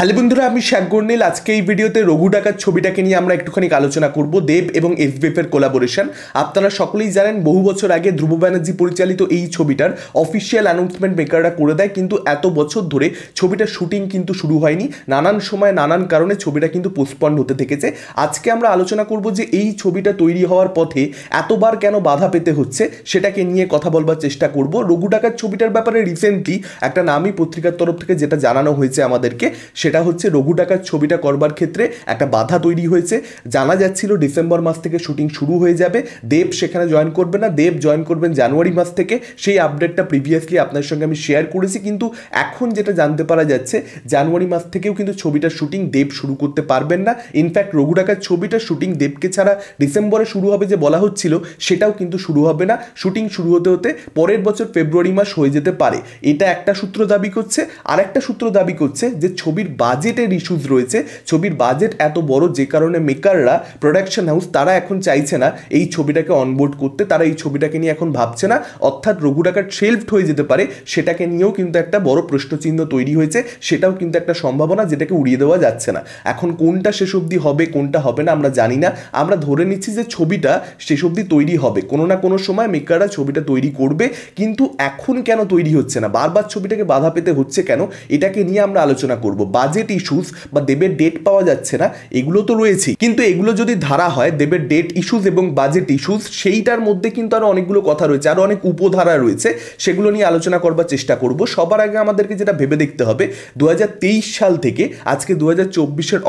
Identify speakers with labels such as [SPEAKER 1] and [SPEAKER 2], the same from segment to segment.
[SPEAKER 1] hello বন্ধুরা আমি শ্যাম colonel আজকে এই ভিডিওতে রঘু ডাকার ছবিটাকে নিয়ে আমরা একটুখানি আলোচনা করব দেব এবং এসবিএফ এর কোলাবোরেশন আপনারা সকলেই জানেন বহু বছর আগে ধ্রুব ব্যানার্জি পরিচালিত এই ছবিটার অফিসিয়াল অ্যানাউন্সমেন্ট মেকাররা করে দেয় কিন্তু এত বছর ধরে ছবিটার শুটিং কিন্তু শুরু হয়নি নানান সময় নানান কারণে ছবিটা কিন্তু পোস্টপন্ড হতে থেকেছে আজকে আমরা আলোচনা করব যে এই ছবিটা তৈরি হওয়ার পথে এতবার কেন বাধা পেতে হচ্ছে সেটাকে নিয়ে কথা বলবার চেষ্টা করব রঘু ডাকার ছবিটার ব্যাপারে রিসেন্টলি একটা নামই পত্রিকার তরফ থেকে যেটা জানানো হয়েছে আমাদেরকে সে সেটা হচ্ছে রঘু ডাকার ছবিটা করবার ক্ষেত্রে একটা বাধা তৈরি হয়েছে জানা যাচ্ছিল ডিসেম্বর মাস থেকে শুটিং শুরু হয়ে যাবে দেব সেখানে জয়েন করবে না দেব জয়েন করবেন জানুয়ারি মাস থেকে সেই আপডেটটা প্রিভিয়াসলি আপনার সঙ্গে আমি শেয়ার করেছি কিন্তু এখন যেটা জানতে পারা যাচ্ছে জানুয়ারি মাস থেকেও কিন্তু ছবিটার শুটিং দেব শুরু করতে পারবেন না ইনফ্যাক্ট রঘু ডাকার ছবিটা শুটিং দেবকে ছাড়া ডিসেম্বরে শুরু হবে যে বলা হচ্ছিল সেটাও কিন্তু শুরু হবে না শুটিং শুরু হতে হতে পরের বছর ফেব্রুয়ারি মাস হয়ে যেতে পারে এটা একটা সূত্র দাবি করছে আর একটা সূত্র দাবি করছে যে ছবির বাজেটের ইস্যুস রয়েছে ছবির বাজেট এত বড় যে কারণে মেকাররা প্রোডাকশন হাউস তারা এখন চাইছে না এই ছবিটাকে অনবোর্ড করতে তারা এই ছবিটাকে নিয়ে এখন ভাবছে না অর্থাৎ রঘু ডাকাত শেলফড হয়ে যেতে পারে সেটাকে নিয়েও কিন্তু একটা বড় প্রশ্নচিহ্ন তৈরি হয়েছে সেটাও কিন্তু একটা সম্ভাবনা যেটাকে উড়িয়ে দেওয়া যাচ্ছে না এখন কোনটা শেষ অবধি হবে কোনটা হবে না আমরা জানি না আমরা ধরে নিচ্ছি যে ছবিটা শেষ অবধি তৈরি হবে কোনো না কোনো সময় মেকাররা ছবিটা তৈরি করবে কিন্তু এখন কেন তৈরি হচ্ছে না বারবার ছবিটাকে বাধা পেতে হচ্ছে কেন এটাকে নিয়ে আমরা আলোচনা করব বাজেট ইস্যুস বা দেবের ডেট পাওয়া যাচ্ছে না এগুলো তো রয়েছে কিন্তু এগুলো যদি ধারা হয় দেবের ডেট ইস্যুস এবং বাজেট ইস্যুস সেইটার মধ্যে কিন্তু আরও অনেকগুলো কথা রয়েছে আরও অনেক উপধারা রয়েছে সেগুলো নিয়ে আলোচনা করবার চেষ্টা করব সবার আগে আমাদেরকে যেটা ভেবে দেখতে হবে দু সাল থেকে আজকে দু হাজার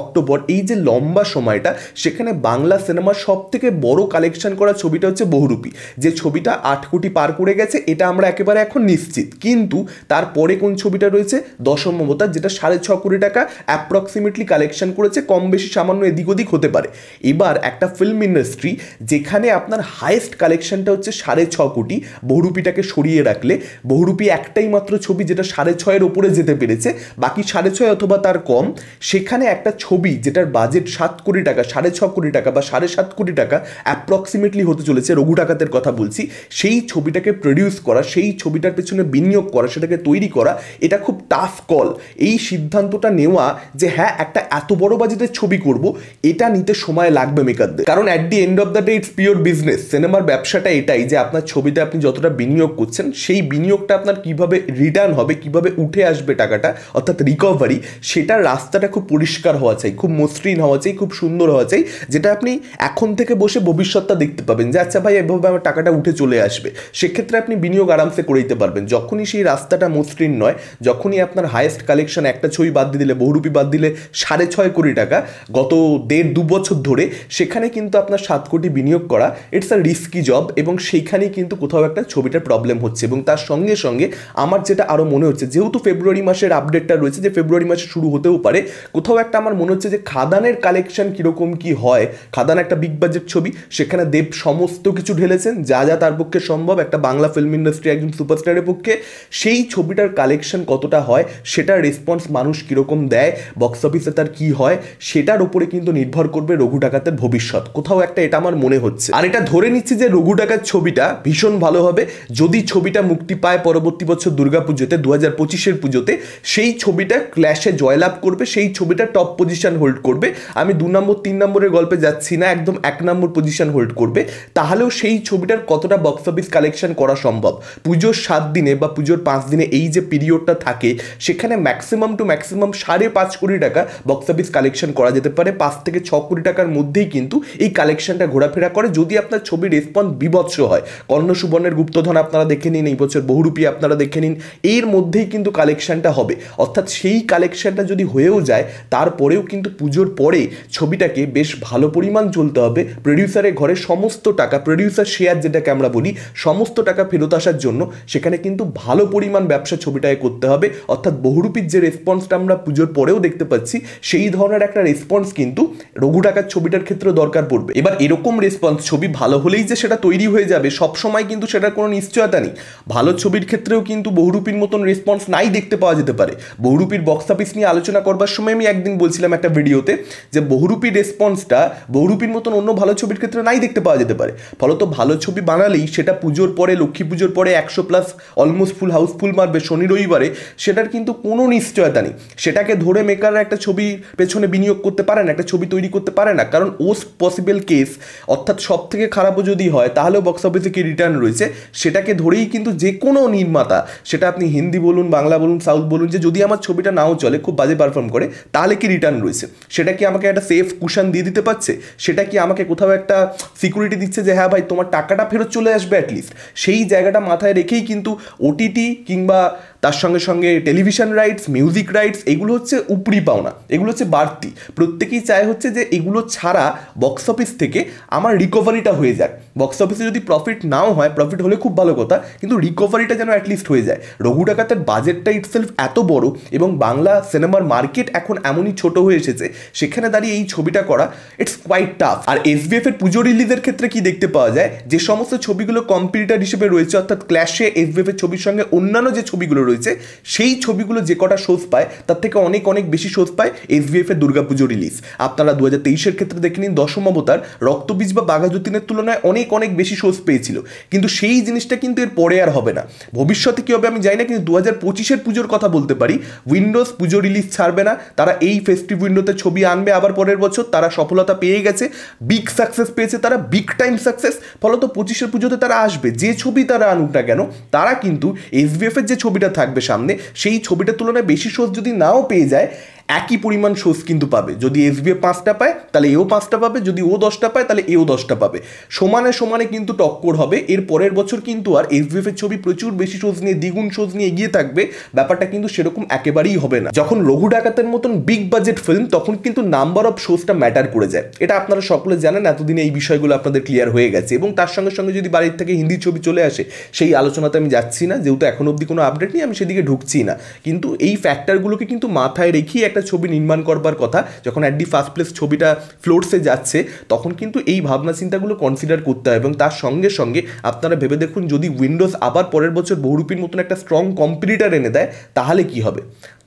[SPEAKER 1] অক্টোবর এই যে লম্বা সময়টা সেখানে বাংলা সিনেমার সব থেকে বড় কালেকশন করা ছবিটা হচ্ছে বহুরূপী যে ছবিটা আট কোটি পার করে গেছে এটা আমরা একেবারে এখন নিশ্চিত কিন্তু তারপরে কোন ছবিটা রয়েছে দশম মমতা যেটা সাড়ে ছ কোটি টাকা অ্যাপ্রক্সিমেটলি কালেকশন করেছে কম বেশি সামান্য এদিক ওদিক হতে পারে এবার একটা ফিল্ম ইন্ডাস্ট্রি যেখানে আপনার হায়েস্ট কালেকশনটা হচ্ছে সাড়ে ছ কোটি বহুরূপীটাকে সরিয়ে রাখলে বহুরূপী একটাই মাত্র ছবি যেটা সাড়ে ছয়ের ওপরে যেতে পেরেছে বাকি সাড়ে ছয় অথবা তার কম সেখানে একটা ছবি যেটার বাজেট সাত কোটি টাকা সাড়ে ছ কোটি টাকা বা সাড়ে সাত কোটি টাকা অ্যাপ্রক্সিমেটলি হতে চলেছে রঘু টাকাতের কথা বলছি সেই ছবিটাকে প্রডিউস করা সেই ছবিটার পেছনে বিনিয়োগ করা সেটাকে তৈরি করা এটা খুব টাফ কল এই সিদ্ধান্তটা নেওয়া যে হ্যাঁ একটা এত বড় বাজেটের ছবি করব এটা নিতে সময় লাগবে মেকারদের কারণ at the end of the day it's pure business সিনেমার ব্যবসাটা এটাই যে আপনার ছবিতে আপনি যতটা বিনিয়োগ করছেন সেই বিনিয়োগটা আপনার কিভাবে রিটার্ন হবে কিভাবে উঠে আসবে টাকাটা অর্থাৎ রিকভারি সেটার রাস্তাটা খুব পরিষ্কার হওয়া চাই খুব মসৃণ হওয়া চাই খুব সুন্দর হওয়া চাই যেটা আপনি এখন থেকে বসে ভবিষ্যৎটা দেখতে পাবেন যে আচ্ছা ভাই এভাবে আমার টাকাটা উঠে চলে আসবে সেক্ষেত্রে আপনি বিনিয়োগ আরামসে করে দিতে পারবেন যখনই সেই রাস্তাটা মসৃণ নয় যখনই আপনার হায়েস্ট কালেকশন একটা ছবি বাদ দিলে বহুরূপি বাদ দিলে সাড়ে ছয় কোটি টাকা গত দেড় দু বছর ধরে সেখানে কিন্তু আপনার সাত কোটি বিনিয়োগ করা ইটস আ রিস্কি জব এবং সেইখানেই কিন্তু কোথাও একটা ছবিটার প্রবলেম হচ্ছে এবং তার সঙ্গে সঙ্গে আমার যেটা আরও মনে হচ্ছে যেহেতু ফেব্রুয়ারি মাসের আপডেটটা রয়েছে যে ফেব্রুয়ারি মাসে শুরু হতেও পারে কোথাও একটা আমার মনে হচ্ছে যে খাদানের কালেকশন কীরকম কি হয় খাদান একটা বিগ বাজেট ছবি সেখানে দেব সমস্ত কিছু ঢেলেছেন যা যা তার পক্ষে সম্ভব একটা বাংলা ফিল্ম ইন্ডাস্ট্রি একজন সুপারস্টারের পক্ষে সেই ছবিটার কালেকশন কতটা হয় সেটা রেসপন্স মানুষ কীরকম কীরকম দেয় বক্স অফিসে তার কি হয় সেটার উপরে কিন্তু নির্ভর করবে রঘু ডাকাতের ভবিষ্যৎ কোথাও একটা এটা আমার মনে হচ্ছে আর এটা ধরে নিচ্ছি যে রঘু ডাকাত ছবিটা ভীষণ ভালো হবে যদি ছবিটা মুক্তি পায় পরবর্তী বছর পুজোতে দু হাজার পঁচিশের পুজোতে সেই ছবিটা ক্ল্যাশে জয়লাভ করবে সেই ছবিটা টপ পজিশন হোল্ড করবে আমি দু নম্বর তিন নম্বরের গল্পে যাচ্ছি না একদম এক নম্বর পজিশন হোল্ড করবে তাহলেও সেই ছবিটার কতটা বক্স অফিস কালেকশন করা সম্ভব পুজোর সাত দিনে বা পুজোর পাঁচ দিনে এই যে পিরিয়ডটা থাকে সেখানে ম্যাক্সিমাম টু ম্যাক্সিমাম সাড়ে পাঁচ কোটি টাকা বক্স অফিস কালেকশন করা যেতে পারে পাঁচ থেকে ছ কোটি টাকার মধ্যেই কিন্তু এই কালেকশনটা ঘোরাফেরা করে যদি আপনার ছবি রেসপন্স বিভৎস হয় কর্ণ সুবর্ণের গুপ্তধন আপনারা দেখে নিন এই বছর বহুরূপী আপনারা দেখে নিন এর মধ্যেই কিন্তু কালেকশনটা হবে অর্থাৎ সেই কালেকশনটা যদি হয়েও যায় তারপরেও কিন্তু পুজোর পরে ছবিটাকে বেশ ভালো পরিমাণ চলতে হবে প্রডিউসারের ঘরে সমস্ত টাকা প্রডিউসার শেয়ার যেটাকে আমরা বলি সমস্ত টাকা ফেরত আসার জন্য সেখানে কিন্তু ভালো পরিমাণ ব্যবসা ছবিটায় করতে হবে অর্থাৎ বহুরূপীর যে রেসপন্সটা আমরা পুজোর পরেও দেখতে পাচ্ছি সেই ধরনের একটা রেসপন্স কিন্তু রঘু টাকার ছবিটার ক্ষেত্রে দরকার পড়বে এবার এরকম রেসপন্স ছবি ভালো হলেই যে সেটা তৈরি হয়ে যাবে সবসময় কিন্তু সেটার কোনো নিশ্চয়তা নেই ভালো ছবির ক্ষেত্রেও কিন্তু বহুরূপীর মতন রেসপন্স নাই দেখতে পাওয়া যেতে পারে বহুরূপীর বক্স অফিস নিয়ে আলোচনা করবার সময় আমি একদিন বলছিলাম একটা ভিডিওতে যে বহুরূপী রেসপন্সটা বহুরূপীর মতন অন্য ভালো ছবির ক্ষেত্রে নাই দেখতে পাওয়া যেতে পারে ফলত ভালো ছবি বানালেই সেটা পুজোর পরে লক্ষ্মী পুজোর পরে একশো প্লাস অলমোস্ট ফুল হাউসফুল মারবে শনি রবিবারে সেটার কিন্তু কোনো নিশ্চয়তা নেই সেটাকে ধরে মেকাররা একটা ছবির পেছনে বিনিয়োগ করতে পারে না একটা ছবি তৈরি করতে পারে না কারণ ওস পসিবল কেস অর্থাৎ সব থেকে খারাপও যদি হয় তাহলেও বক্স অফিসে কি রিটার্ন রয়েছে সেটাকে ধরেই কিন্তু যে কোনো নির্মাতা সেটা আপনি হিন্দি বলুন বাংলা বলুন সাউথ বলুন যে যদি আমার ছবিটা নাও চলে খুব বাজে পারফর্ম করে তাহলে কি রিটার্ন রয়েছে সেটা কি আমাকে একটা সেফ কুশন দিয়ে দিতে পারছে সেটা কি আমাকে কোথাও একটা সিকিউরিটি দিচ্ছে যে হ্যাঁ ভাই তোমার টাকাটা ফেরত চলে আসবে অ্যাটলিস্ট সেই জায়গাটা মাথায় রেখেই কিন্তু ওটিটি কিংবা তার সঙ্গে সঙ্গে টেলিভিশন রাইটস মিউজিক রাইটস এগুলো হচ্ছে উপরি পাওনা এগুলো হচ্ছে বাড়তি প্রত্যেকেই চায় হচ্ছে যে এগুলো ছাড়া বক্স অফিস থেকে আমার রিকভারিটা হয়ে যায় বক্স অফিসে যদি প্রফিট নাও হয় প্রফিট হলে খুব ভালো কথা কিন্তু রিকভারিটা যেন অ্যাটলিস্ট হয়ে যায় রঘু ডাকাতের বাজেটটা ইটসেলফ এত বড় এবং বাংলা সিনেমার মার্কেট এখন এমনই ছোট হয়ে এসেছে সেখানে দাঁড়িয়ে এই ছবিটা করা ইটস কোয়াইট টাফ আর এস এর পুজো রিলিজের ক্ষেত্রে কি দেখতে পাওয়া যায় যে সমস্ত ছবিগুলো কম্পিটিটার হিসেবে রয়েছে অর্থাৎ ক্ল্যাশে এস এর ছবির সঙ্গে অন্যান্য যে ছবিগুলো রয়েছে সেই ছবিগুলো যে কটা শোজ পায় তার থেকে অনেক অনেক বেশি শোজ পায় এসবিএফ এর দুর্গাপুজো রিলিজ আপনারা দু হাজার তেইশের ক্ষেত্রে দেখে নিন দশম অবতার রক্তবীজ বা বাঘাযতীনের তুলনায় অনেক অনেক অনেক বেশি সোর্স পেয়েছিল কিন্তু সেই জিনিসটা কিন্তু এর পরে আর হবে না ভবিষ্যতে কী হবে আমি জানি না কিন্তু দু হাজার পঁচিশের পুজোর কথা বলতে পারি উইন্ডোজ পুজো রিলিজ ছাড়বে না তারা এই ফেস্টিভ উইন্ডোতে ছবি আনবে আবার পরের বছর তারা সফলতা পেয়ে গেছে বিগ সাকসেস পেয়েছে তারা বিগ টাইম সাকসেস ফলত পঁচিশের পুজোতে তারা আসবে যে ছবি তারা আনুক না কেন তারা কিন্তু এসবিএফের যে ছবিটা থাকবে সামনে সেই ছবিটার তুলনায় বেশি সোর্স যদি নাও পেয়ে যায় একই পরিমাণ সোস কিন্তু পাবে যদি এসবিএ পাঁচটা পায় তাহলে এও পাঁচটা পাবে যদি ও দশটা পায় তাহলে এও দশটা পাবে সমানে সমানে কিন্তু টক্কর হবে এর পরের বছর কিন্তু আর এসবিএফ এর ছবি প্রচুর বেশি শোজ নিয়ে দ্বিগুণ সোজ নিয়ে এগিয়ে থাকবে ব্যাপারটা কিন্তু সেরকম একেবারেই হবে না যখন লঘু ডাকাতের মতন বিগ বাজেট ফিল্ম তখন কিন্তু নাম্বার অফ সোজটা ম্যাটার করে যায় এটা আপনারা সকলে জানেন এতদিনে এই বিষয়গুলো আপনাদের ক্লিয়ার হয়ে গেছে এবং তার সঙ্গে সঙ্গে যদি বাড়ির থেকে হিন্দি ছবি চলে আসে সেই আলোচনাতে আমি যাচ্ছি না যেহেতু এখন অবধি কোনো আপডেট নেই আমি সেদিকে ঢুকছি না কিন্তু এই ফ্যাক্টরগুলোকে কিন্তু মাথায় রেখে এক একটা ছবি নির্মাণ করবার কথা যখন অ্যাট দি ফার্স্ট প্লেস ছবিটা ফ্লোরসে যাচ্ছে তখন কিন্তু এই ভাবনা চিন্তাগুলো কনসিডার করতে হয় এবং তার সঙ্গে সঙ্গে আপনারা ভেবে দেখুন যদি উইন্ডোজ আবার পরের বছর বহুরূপীর মতন একটা স্ট্রং কম্পিটিটার এনে দেয় তাহলে কি হবে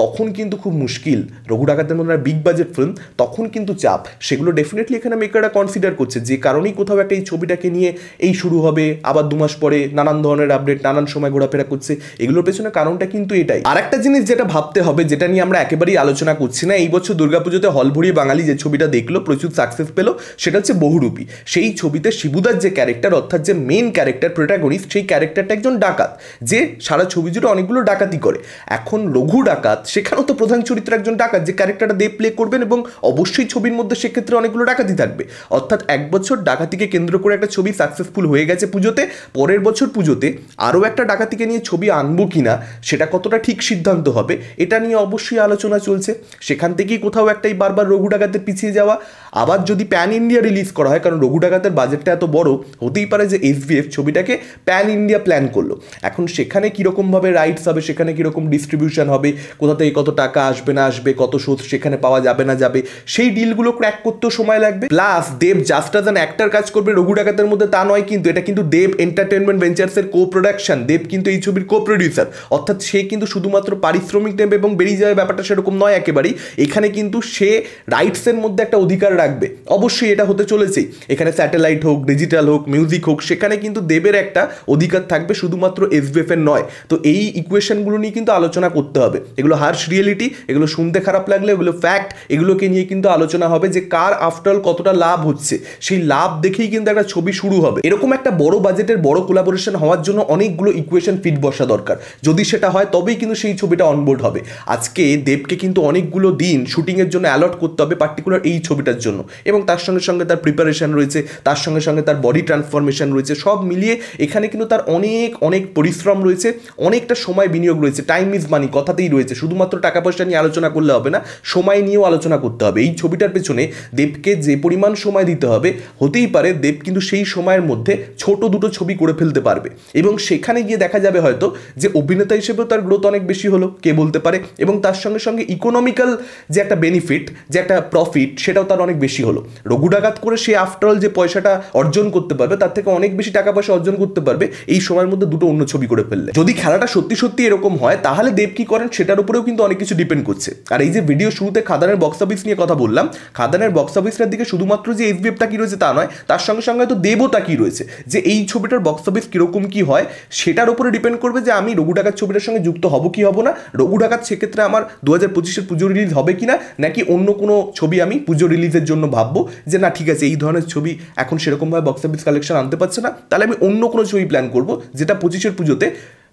[SPEAKER 1] তখন কিন্তু খুব মুশকিল রঘু ডাকাতের মতন বিগ বাজেট ফিল্ম তখন কিন্তু চাপ সেগুলো ডেফিনেটলি এখানে মেকাররা কনসিডার করছে যে কারণেই কোথাও একটা এই ছবিটাকে নিয়ে এই শুরু হবে আবার দু মাস পরে নানান ধরনের আপডেট নানান সময় ঘোরাফেরা করছে এগুলোর পেছনে কারণটা কিন্তু এটাই আর একটা জিনিস যেটা ভাবতে হবে যেটা নিয়ে আমরা একেবারেই আলোচনা করছি না এই বছর দুর্গাপুজোতে হল ভরিয়ে বাঙালি যে ছবিটা দেখলো প্রচুর সাকসেস পেলো সেটা হচ্ছে বহুরূপী সেই ছবিতে শিবুদার যে ক্যারেক্টার অর্থাৎ যে মেন ক্যারেক্টার প্রোটাগনিস্ট সেই ক্যারেক্টারটা একজন ডাকাত যে সারা ছবি জুড়ে অনেকগুলো ডাকাতি করে এখন লঘু ডাকাত সেখানেও তো প্রধান চরিত্র একজন ডাকাত যে ক্যারেক্টারটা দিয়ে প্লে করবেন এবং অবশ্যই ছবির মধ্যে সেক্ষেত্রে অনেকগুলো ডাকাতি থাকবে অর্থাৎ এক বছর ডাকাতিকে কেন্দ্র করে একটা ছবি সাকসেসফুল হয়ে গেছে পুজোতে পরের বছর পুজোতে আরও একটা ডাকাতিকে নিয়ে ছবি আনবো কি না সেটা কতটা ঠিক সিদ্ধান্ত হবে এটা নিয়ে অবশ্যই আলোচনা চলছে সেখান থেকেই কোথাও একটাই বারবার রঘু ডাকাতের পিছিয়ে যাওয়া আবার যদি প্যান ইন্ডিয়া রিলিজ করা হয় কারণ রঘু ডাকাতের বাজেটটা এত বড় হতেই পারে যে এসবিএফ ছবিটাকে প্যান ইন্ডিয়া প্ল্যান করলো এখন সেখানে কীরকমভাবে রাইটস হবে সেখানে কীরকম ডিস্ট্রিবিউশন হবে কোথাও অনুদাতে কত টাকা আসবে না আসবে কত সুদ সেখানে পাওয়া যাবে না যাবে সেই ডিলগুলো ক্র্যাক করতেও সময় লাগবে plus Dev just as an actor কাজ করবে রঘু ডাকাতের মধ্যে তা নয় কিন্তু এটা কিন্তু দেব এন্টারটেনমেন্ট ভেঞ্চার্সের কো প্রোডাকশন দেব কিন্তু এই ছবির কো প্রডিউসার অর্থাৎ সে কিন্তু শুধুমাত্র পারিশ্রমিক নেবে এবং বেরিয়ে যাওয়ার ব্যাপারটা সেরকম নয় একেবারেই এখানে কিন্তু সে রাইটসের মধ্যে একটা অধিকার রাখবে অবশ্যই এটা হতে চলেছে এখানে স্যাটেলাইট হোক ডিজিটাল হোক মিউজিক হোক সেখানে কিন্তু দেবের একটা অধিকার থাকবে শুধুমাত্র এসবিএফ এর নয় তো এই ইকুয়েশনগুলো নিয়ে কিন্তু আলোচনা করতে হবে এগুলো হার্শ রিয়েলিটি এগুলো শুনতে খারাপ লাগলে এগুলো ফ্যাক্ট এগুলোকে নিয়ে কিন্তু আলোচনা হবে যে কার আফটারঅল কতটা লাভ হচ্ছে সেই লাভ দেখেই কিন্তু একটা ছবি শুরু হবে এরকম একটা বড় বাজেটের বড় কোলাবোরেশন হওয়ার জন্য অনেকগুলো ইকুয়েশন ফিট বসা দরকার যদি সেটা হয় তবেই কিন্তু সেই ছবিটা অনবোর্ড হবে আজকে দেবকে কিন্তু অনেকগুলো দিন শুটিংয়ের জন্য অ্যালট করতে হবে পার্টিকুলার এই ছবিটার জন্য এবং তার সঙ্গে সঙ্গে তার প্রিপারেশন রয়েছে তার সঙ্গে সঙ্গে তার বডি ট্রান্সফরমেশন রয়েছে সব মিলিয়ে এখানে কিন্তু তার অনেক অনেক পরিশ্রম রয়েছে অনেকটা সময় বিনিয়োগ রয়েছে টাইম ইজ মানি কথাতেই রয়েছে শুধু শুধুমাত্র টাকা পয়সা নিয়ে আলোচনা করলে হবে না সময় নিয়েও আলোচনা করতে হবে এই ছবিটার পেছনে দেবকে যে পরিমাণ সময় দিতে হবে হতেই পারে দেব কিন্তু সেই সময়ের মধ্যে ছোট দুটো ছবি করে ফেলতে পারবে এবং সেখানে গিয়ে দেখা যাবে হয়তো যে অভিনেতা হিসেবেও তার গ্রোথ অনেক বেশি হলো কে বলতে পারে এবং তার সঙ্গে সঙ্গে ইকোনমিক্যাল যে একটা বেনিফিট যে একটা প্রফিট সেটাও তার অনেক বেশি হলো রঘু করে সে আফটারঅল যে পয়সাটা অর্জন করতে পারবে তার থেকে অনেক বেশি টাকা পয়সা অর্জন করতে পারবে এই সময়ের মধ্যে দুটো অন্য ছবি করে ফেললে যদি খেলাটা সত্যি সত্যি এরকম হয় তাহলে দেব কি করেন সেটার উপরেও কিন্তু অনেক কিছু ডিপেন্ড করছে আর এই যে ভিডিও শুরুতে খাদানের বক্স অফিস নিয়ে কথা বললাম খাদানের বক্স অফিসটার দিকে শুধুমাত্র যে বিএফটা কী রয়েছে তা নয় তার সঙ্গে সঙ্গে তো দেবতা কী রয়েছে যে এই ছবিটার বক্স অফিস কীরকম কী হয় সেটার উপরে ডিপেন্ড করবে যে আমি রঘু ডাকাত ছবিটার সঙ্গে যুক্ত হব কি হব না রঘু ডাকাত সেক্ষেত্রে আমার দু হাজার পঁচিশের পুজো রিলিজ হবে কি না নাকি অন্য কোনো ছবি আমি পুজো রিলিজের জন্য ভাববো যে না ঠিক আছে এই ধরনের ছবি এখন সেরকমভাবে বক্স অফিস কালেকশন আনতে পারছে না তাহলে আমি অন্য কোনো ছবি প্ল্যান করবো যেটা পঁচিশের পুজোতে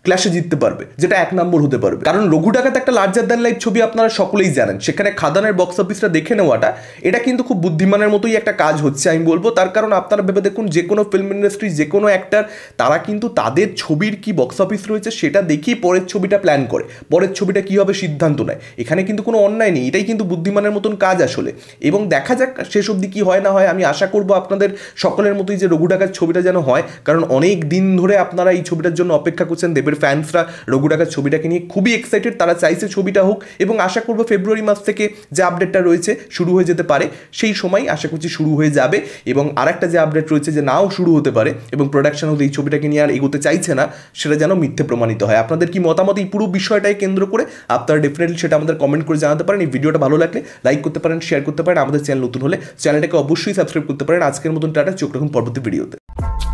[SPEAKER 1] ক্ল্যাশে জিততে পারবে যেটা এক নম্বর হতে পারবে কারণ লঘু ডাকাত একটা লার্জার দ্যান লাইফ ছবি আপনারা সকলেই জানেন সেখানে খাদানের বক্স অফিসটা দেখে নেওয়াটা এটা কিন্তু খুব বুদ্ধিমানের মতোই একটা কাজ হচ্ছে আমি বলবো তার কারণ আপনারা ভেবে দেখুন যে কোনো ফিল্ম ইন্ডাস্ট্রি যে কোনো অ্যাক্টার তারা কিন্তু তাদের ছবির কি বক্স অফিস রয়েছে সেটা দেখেই পরের ছবিটা প্ল্যান করে পরের ছবিটা কী হবে সিদ্ধান্ত নেয় এখানে কিন্তু কোনো অন্যায় নেই এটাই কিন্তু বুদ্ধিমানের মতন কাজ আসলে এবং দেখা যাক শেষ অবধি কী হয় না হয় আমি আশা করব আপনাদের সকলের মতোই যে রঘু ডাকাত ছবিটা যেন হয় কারণ অনেক দিন ধরে আপনারা এই ছবিটার জন্য অপেক্ষা করছেন দেবের রঘুর ফ্যান্সরা রঘু ছবিটাকে নিয়ে খুবই এক্সাইটেড তারা চাইছে ছবিটা হোক এবং আশা করবো ফেব্রুয়ারি মাস থেকে যে আপডেটটা রয়েছে শুরু হয়ে যেতে পারে সেই সময় আশা করছি শুরু হয়ে যাবে এবং একটা যে আপডেট রয়েছে যে নাও শুরু হতে পারে এবং প্রোডাকশন হতে এই ছবিটাকে নিয়ে আর এগোতে চাইছে না সেটা যেন মিথ্যে প্রমাণিত হয় আপনাদের কি মতামত এই পুরো বিষয়টাকে কেন্দ্র করে আপনারা ডেফিনেটলি সেটা আমাদের কমেন্ট করে জানাতে পারেন এই ভিডিওটা ভালো লাগলে লাইক করতে পারেন শেয়ার করতে পারেন আমাদের চ্যানেল নতুন হলে চ্যানেলটাকে অবশ্যই সাবস্ক্রাইব করতে পারেন আজকের মতন টাটা চোখ রাখুন পরবর্তী ভিডিওতে